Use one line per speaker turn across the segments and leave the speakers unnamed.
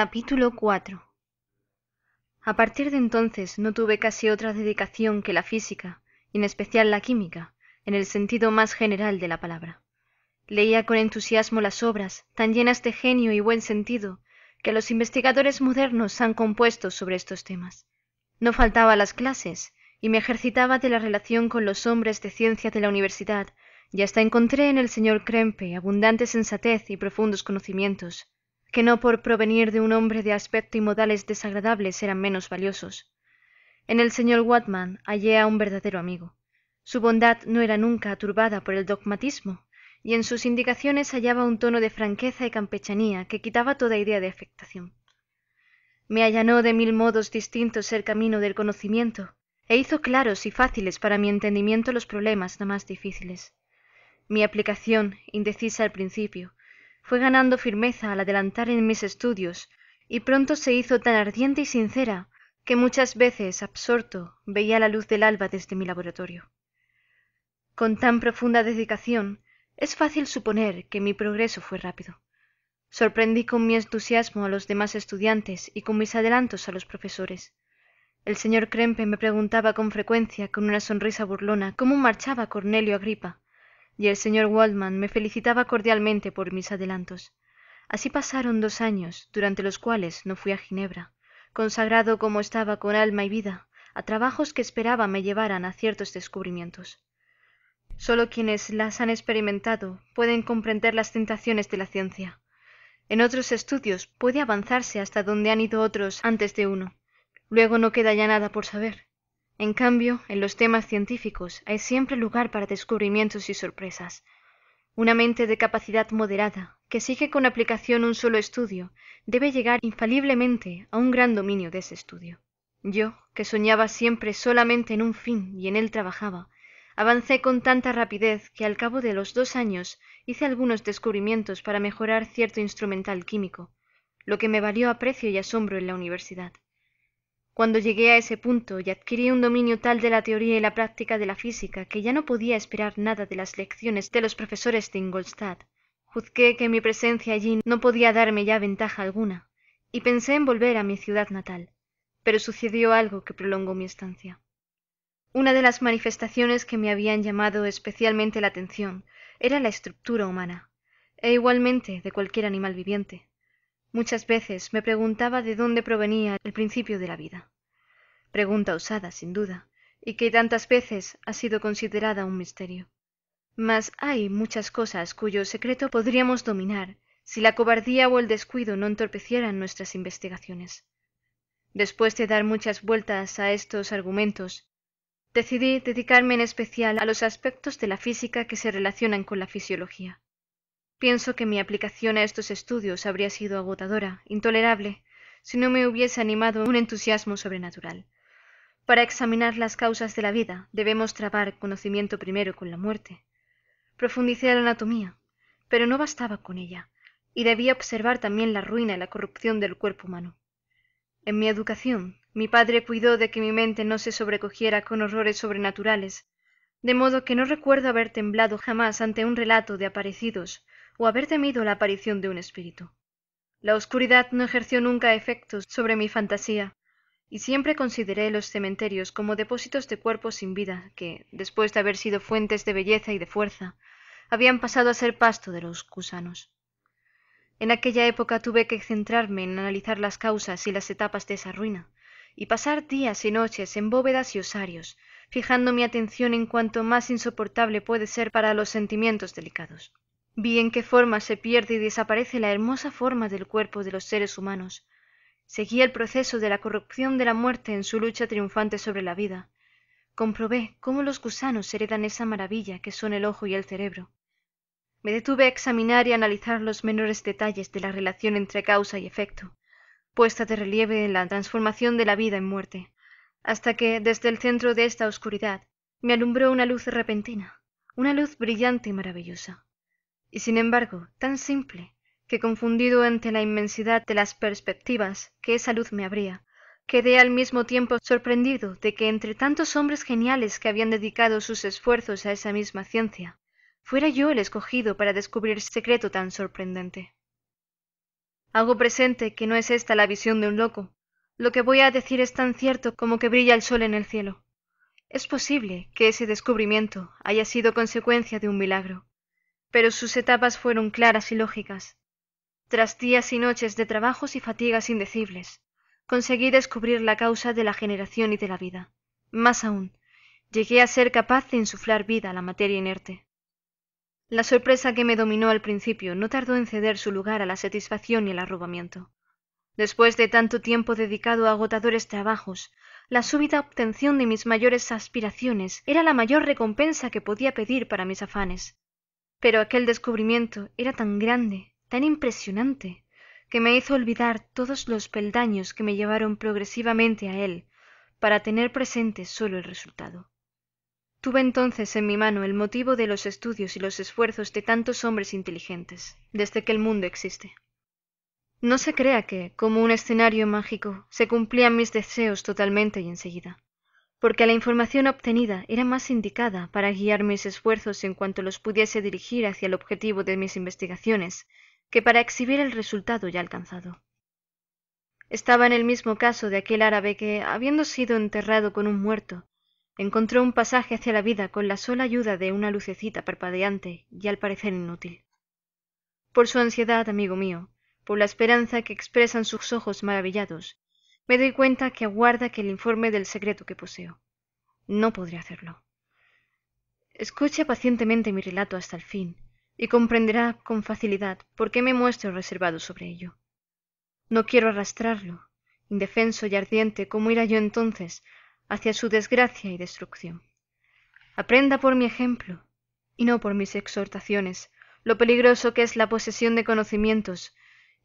Capítulo 4 A partir de entonces no tuve casi otra dedicación que la física, y en especial la química, en el sentido más general de la palabra. Leía con entusiasmo las obras, tan llenas de genio y buen sentido, que los investigadores modernos han compuesto sobre estos temas. No faltaba las clases, y me ejercitaba de la relación con los hombres de ciencia de la universidad, y hasta encontré en el señor Krempe abundante sensatez y profundos conocimientos, que no por provenir de un hombre de aspecto y modales desagradables eran menos valiosos. En el señor Watman hallé a un verdadero amigo. Su bondad no era nunca turbada por el dogmatismo, y en sus indicaciones hallaba un tono de franqueza y campechanía que quitaba toda idea de afectación. Me allanó de mil modos distintos el camino del conocimiento, e hizo claros y fáciles para mi entendimiento los problemas más difíciles. Mi aplicación, indecisa al principio, fue ganando firmeza al adelantar en mis estudios, y pronto se hizo tan ardiente y sincera que muchas veces, absorto, veía la luz del alba desde mi laboratorio. Con tan profunda dedicación, es fácil suponer que mi progreso fue rápido. Sorprendí con mi entusiasmo a los demás estudiantes y con mis adelantos a los profesores. El señor Krempe me preguntaba con frecuencia, con una sonrisa burlona, cómo marchaba Cornelio Agripa, y el señor Waldman me felicitaba cordialmente por mis adelantos. Así pasaron dos años, durante los cuales no fui a Ginebra, consagrado como estaba con alma y vida a trabajos que esperaba me llevaran a ciertos descubrimientos. Solo quienes las han experimentado pueden comprender las tentaciones de la ciencia. En otros estudios puede avanzarse hasta donde han ido otros antes de uno. Luego no queda ya nada por saber. En cambio, en los temas científicos hay siempre lugar para descubrimientos y sorpresas. Una mente de capacidad moderada, que sigue con aplicación un solo estudio, debe llegar infaliblemente a un gran dominio de ese estudio. Yo, que soñaba siempre solamente en un fin y en él trabajaba, avancé con tanta rapidez que al cabo de los dos años hice algunos descubrimientos para mejorar cierto instrumental químico, lo que me valió aprecio y asombro en la universidad. Cuando llegué a ese punto y adquirí un dominio tal de la teoría y la práctica de la física que ya no podía esperar nada de las lecciones de los profesores de Ingolstadt, juzgué que mi presencia allí no podía darme ya ventaja alguna, y pensé en volver a mi ciudad natal, pero sucedió algo que prolongó mi estancia. Una de las manifestaciones que me habían llamado especialmente la atención era la estructura humana, e igualmente de cualquier animal viviente. Muchas veces me preguntaba de dónde provenía el principio de la vida. Pregunta usada, sin duda, y que tantas veces ha sido considerada un misterio. Mas hay muchas cosas cuyo secreto podríamos dominar si la cobardía o el descuido no entorpecieran nuestras investigaciones. Después de dar muchas vueltas a estos argumentos, decidí dedicarme en especial a los aspectos de la física que se relacionan con la fisiología. Pienso que mi aplicación a estos estudios habría sido agotadora, intolerable, si no me hubiese animado un entusiasmo sobrenatural. Para examinar las causas de la vida debemos trabar conocimiento primero con la muerte. Profundicé la anatomía, pero no bastaba con ella, y debía observar también la ruina y la corrupción del cuerpo humano. En mi educación, mi padre cuidó de que mi mente no se sobrecogiera con horrores sobrenaturales, de modo que no recuerdo haber temblado jamás ante un relato de aparecidos o haber temido la aparición de un espíritu. La oscuridad no ejerció nunca efectos sobre mi fantasía, y siempre consideré los cementerios como depósitos de cuerpos sin vida que, después de haber sido fuentes de belleza y de fuerza, habían pasado a ser pasto de los gusanos. En aquella época tuve que centrarme en analizar las causas y las etapas de esa ruina, y pasar días y noches en bóvedas y osarios, fijando mi atención en cuanto más insoportable puede ser para los sentimientos delicados. Vi en qué forma se pierde y desaparece la hermosa forma del cuerpo de los seres humanos. Seguí el proceso de la corrupción de la muerte en su lucha triunfante sobre la vida. Comprobé cómo los gusanos heredan esa maravilla que son el ojo y el cerebro. Me detuve a examinar y analizar los menores detalles de la relación entre causa y efecto, puesta de relieve en la transformación de la vida en muerte, hasta que, desde el centro de esta oscuridad, me alumbró una luz repentina, una luz brillante y maravillosa y sin embargo tan simple, que confundido ante la inmensidad de las perspectivas que esa luz me abría, quedé al mismo tiempo sorprendido de que entre tantos hombres geniales que habían dedicado sus esfuerzos a esa misma ciencia, fuera yo el escogido para descubrir secreto tan sorprendente. Hago presente que no es esta la visión de un loco. Lo que voy a decir es tan cierto como que brilla el sol en el cielo. Es posible que ese descubrimiento haya sido consecuencia de un milagro, pero sus etapas fueron claras y lógicas. Tras días y noches de trabajos y fatigas indecibles, conseguí descubrir la causa de la generación y de la vida. Más aún, llegué a ser capaz de insuflar vida a la materia inerte. La sorpresa que me dominó al principio no tardó en ceder su lugar a la satisfacción y el arrobamiento. Después de tanto tiempo dedicado a agotadores trabajos, la súbita obtención de mis mayores aspiraciones era la mayor recompensa que podía pedir para mis afanes. Pero aquel descubrimiento era tan grande, tan impresionante, que me hizo olvidar todos los peldaños que me llevaron progresivamente a él, para tener presente solo el resultado. Tuve entonces en mi mano el motivo de los estudios y los esfuerzos de tantos hombres inteligentes, desde que el mundo existe. No se crea que, como un escenario mágico, se cumplían mis deseos totalmente y enseguida porque la información obtenida era más indicada para guiar mis esfuerzos en cuanto los pudiese dirigir hacia el objetivo de mis investigaciones, que para exhibir el resultado ya alcanzado. Estaba en el mismo caso de aquel árabe que, habiendo sido enterrado con un muerto, encontró un pasaje hacia la vida con la sola ayuda de una lucecita parpadeante y al parecer inútil. Por su ansiedad, amigo mío, por la esperanza que expresan sus ojos maravillados, me doy cuenta que aguarda que le informe del secreto que poseo. No podré hacerlo. Escuche pacientemente mi relato hasta el fin y comprenderá con facilidad por qué me muestro reservado sobre ello. No quiero arrastrarlo, indefenso y ardiente como era yo entonces, hacia su desgracia y destrucción. Aprenda por mi ejemplo, y no por mis exhortaciones, lo peligroso que es la posesión de conocimientos,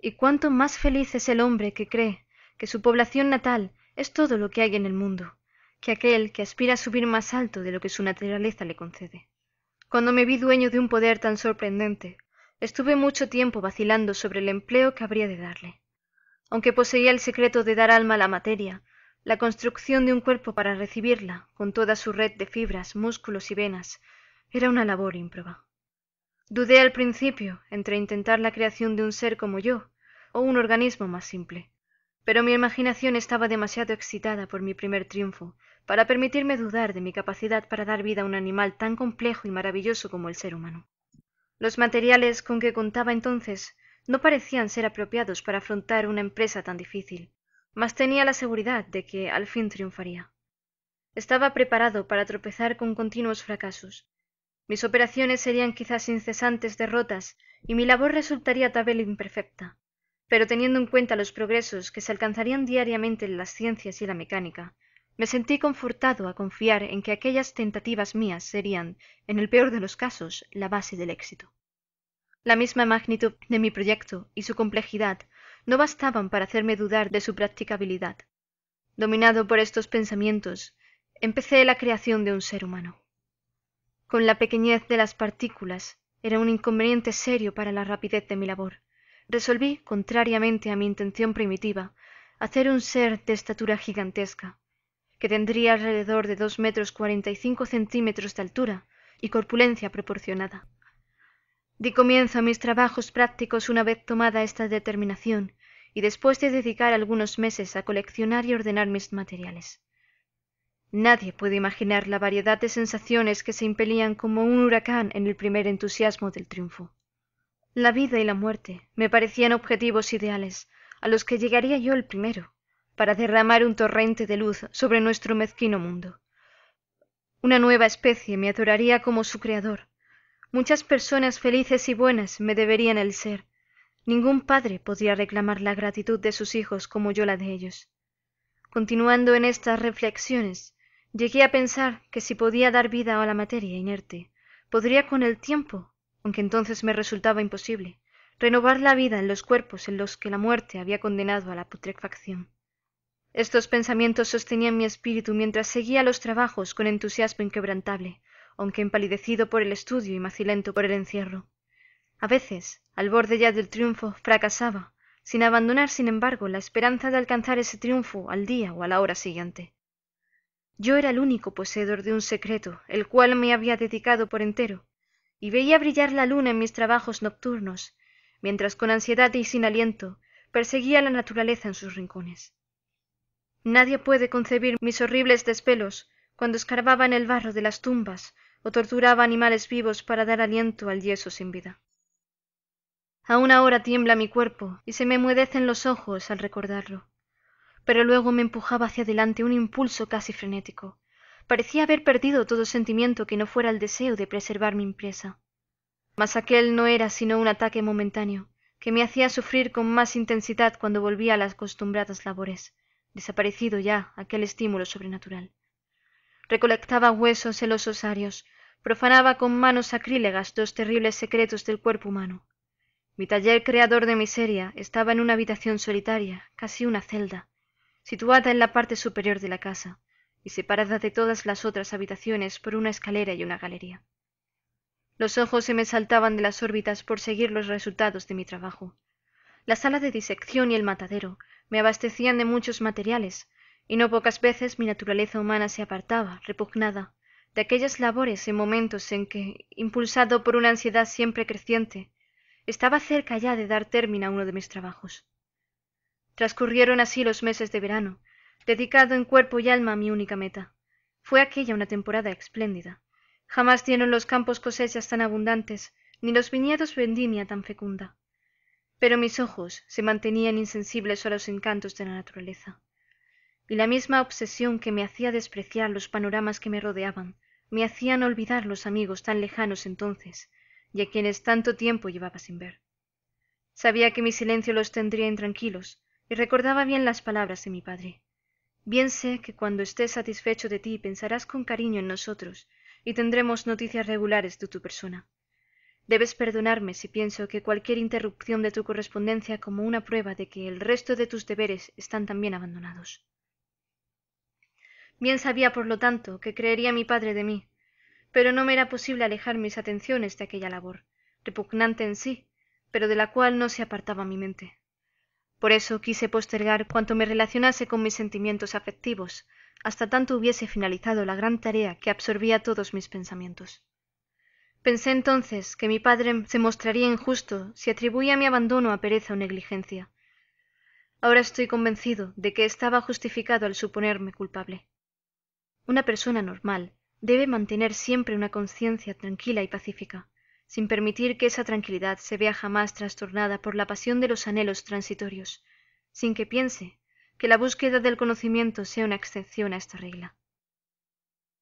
y cuánto más feliz es el hombre que cree que su población natal es todo lo que hay en el mundo, que aquel que aspira a subir más alto de lo que su naturaleza le concede. Cuando me vi dueño de un poder tan sorprendente, estuve mucho tiempo vacilando sobre el empleo que habría de darle. Aunque poseía el secreto de dar alma a la materia, la construcción de un cuerpo para recibirla, con toda su red de fibras, músculos y venas, era una labor ímproba. Dudé al principio entre intentar la creación de un ser como yo, o un organismo más simple, pero mi imaginación estaba demasiado excitada por mi primer triunfo para permitirme dudar de mi capacidad para dar vida a un animal tan complejo y maravilloso como el ser humano. Los materiales con que contaba entonces no parecían ser apropiados para afrontar una empresa tan difícil, mas tenía la seguridad de que al fin triunfaría. Estaba preparado para tropezar con continuos fracasos. Mis operaciones serían quizás incesantes derrotas y mi labor resultaría tal imperfecta pero teniendo en cuenta los progresos que se alcanzarían diariamente en las ciencias y la mecánica, me sentí confortado a confiar en que aquellas tentativas mías serían, en el peor de los casos, la base del éxito. La misma magnitud de mi proyecto y su complejidad no bastaban para hacerme dudar de su practicabilidad. Dominado por estos pensamientos, empecé la creación de un ser humano. Con la pequeñez de las partículas, era un inconveniente serio para la rapidez de mi labor resolví, contrariamente a mi intención primitiva, hacer un ser de estatura gigantesca, que tendría alrededor de dos metros cuarenta y cinco centímetros de altura y corpulencia proporcionada. Di comienzo a mis trabajos prácticos una vez tomada esta determinación, y después de dedicar algunos meses a coleccionar y ordenar mis materiales. Nadie puede imaginar la variedad de sensaciones que se impelían como un huracán en el primer entusiasmo del triunfo. La vida y la muerte me parecían objetivos ideales, a los que llegaría yo el primero, para derramar un torrente de luz sobre nuestro mezquino mundo. Una nueva especie me adoraría como su creador. Muchas personas felices y buenas me deberían el ser. Ningún padre podría reclamar la gratitud de sus hijos como yo la de ellos. Continuando en estas reflexiones, llegué a pensar que si podía dar vida a la materia inerte, podría con el tiempo aunque entonces me resultaba imposible, renovar la vida en los cuerpos en los que la muerte había condenado a la putrefacción. Estos pensamientos sostenían mi espíritu mientras seguía los trabajos con entusiasmo inquebrantable, aunque empalidecido por el estudio y macilento por el encierro. A veces, al borde ya del triunfo, fracasaba, sin abandonar, sin embargo, la esperanza de alcanzar ese triunfo al día o a la hora siguiente. Yo era el único poseedor de un secreto, el cual me había dedicado por entero, y veía brillar la luna en mis trabajos nocturnos, mientras con ansiedad y sin aliento perseguía la naturaleza en sus rincones. Nadie puede concebir mis horribles despelos cuando escarbaba en el barro de las tumbas o torturaba animales vivos para dar aliento al yeso sin vida. Aún ahora tiembla mi cuerpo y se me muedecen los ojos al recordarlo, pero luego me empujaba hacia adelante un impulso casi frenético, parecía haber perdido todo sentimiento que no fuera el deseo de preservar mi empresa. Mas aquel no era sino un ataque momentáneo, que me hacía sufrir con más intensidad cuando volvía a las acostumbradas labores, desaparecido ya aquel estímulo sobrenatural. Recolectaba huesos en los osarios, profanaba con manos sacrílegas dos terribles secretos del cuerpo humano. Mi taller creador de miseria estaba en una habitación solitaria, casi una celda, situada en la parte superior de la casa y separada de todas las otras habitaciones por una escalera y una galería. Los ojos se me saltaban de las órbitas por seguir los resultados de mi trabajo. La sala de disección y el matadero me abastecían de muchos materiales, y no pocas veces mi naturaleza humana se apartaba, repugnada, de aquellas labores en momentos en que, impulsado por una ansiedad siempre creciente, estaba cerca ya de dar término a uno de mis trabajos. Transcurrieron así los meses de verano, dedicado en cuerpo y alma a mi única meta. Fue aquella una temporada espléndida. Jamás dieron los campos cosechas tan abundantes, ni los viñedos vendimia tan fecunda. Pero mis ojos se mantenían insensibles a los encantos de la naturaleza. Y la misma obsesión que me hacía despreciar los panoramas que me rodeaban, me hacían olvidar los amigos tan lejanos entonces, y a quienes tanto tiempo llevaba sin ver. Sabía que mi silencio los tendría intranquilos, y recordaba bien las palabras de mi padre. Bien sé que cuando estés satisfecho de ti pensarás con cariño en nosotros, y tendremos noticias regulares de tu persona. Debes perdonarme si pienso que cualquier interrupción de tu correspondencia como una prueba de que el resto de tus deberes están también abandonados. Bien sabía, por lo tanto, que creería mi padre de mí, pero no me era posible alejar mis atenciones de aquella labor, repugnante en sí, pero de la cual no se apartaba mi mente. Por eso quise postergar cuanto me relacionase con mis sentimientos afectivos, hasta tanto hubiese finalizado la gran tarea que absorbía todos mis pensamientos. Pensé entonces que mi padre se mostraría injusto si atribuía mi abandono a pereza o negligencia. Ahora estoy convencido de que estaba justificado al suponerme culpable. Una persona normal debe mantener siempre una conciencia tranquila y pacífica sin permitir que esa tranquilidad se vea jamás trastornada por la pasión de los anhelos transitorios, sin que piense que la búsqueda del conocimiento sea una excepción a esta regla.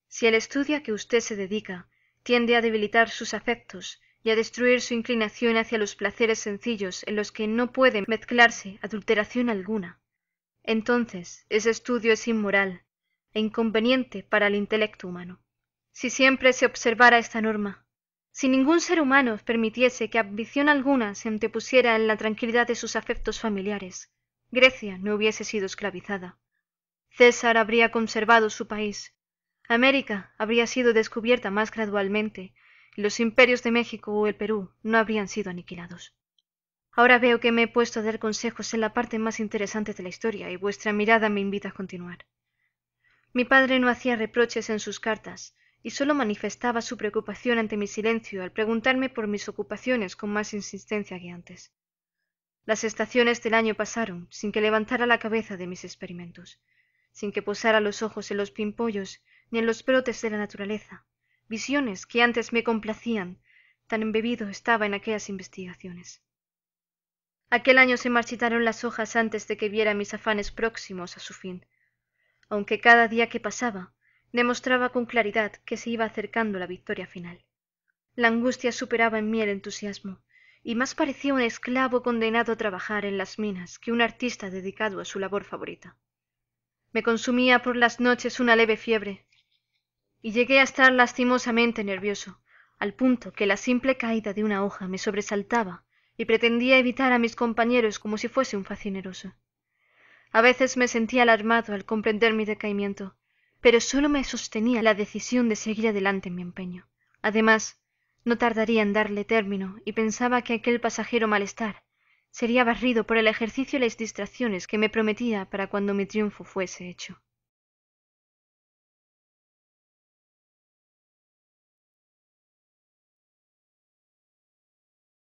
Si el estudio a que usted se dedica tiende a debilitar sus afectos y a destruir su inclinación hacia los placeres sencillos en los que no puede mezclarse adulteración alguna, entonces ese estudio es inmoral e inconveniente para el intelecto humano. Si siempre se observara esta norma, si ningún ser humano permitiese que ambición alguna se antepusiera en la tranquilidad de sus afectos familiares, Grecia no hubiese sido esclavizada. César habría conservado su país. América habría sido descubierta más gradualmente, y los imperios de México o el Perú no habrían sido aniquilados. Ahora veo que me he puesto a dar consejos en la parte más interesante de la historia, y vuestra mirada me invita a continuar. Mi padre no hacía reproches en sus cartas, y sólo manifestaba su preocupación ante mi silencio al preguntarme por mis ocupaciones con más insistencia que antes. Las estaciones del año pasaron sin que levantara la cabeza de mis experimentos, sin que posara los ojos en los pimpollos ni en los brotes de la naturaleza, visiones que antes me complacían, tan embebido estaba en aquellas investigaciones. Aquel año se marchitaron las hojas antes de que viera mis afanes próximos a su fin, aunque cada día que pasaba Demostraba con claridad que se iba acercando la victoria final. La angustia superaba en mí el entusiasmo, y más parecía un esclavo condenado a trabajar en las minas que un artista dedicado a su labor favorita. Me consumía por las noches una leve fiebre, y llegué a estar lastimosamente nervioso, al punto que la simple caída de una hoja me sobresaltaba y pretendía evitar a mis compañeros como si fuese un facineroso. A veces me sentía alarmado al comprender mi decaimiento, pero solo me sostenía la decisión de seguir adelante en mi empeño. Además, no tardaría en darle término, y pensaba que aquel pasajero malestar sería barrido por el ejercicio y las distracciones que me prometía para cuando mi triunfo fuese hecho.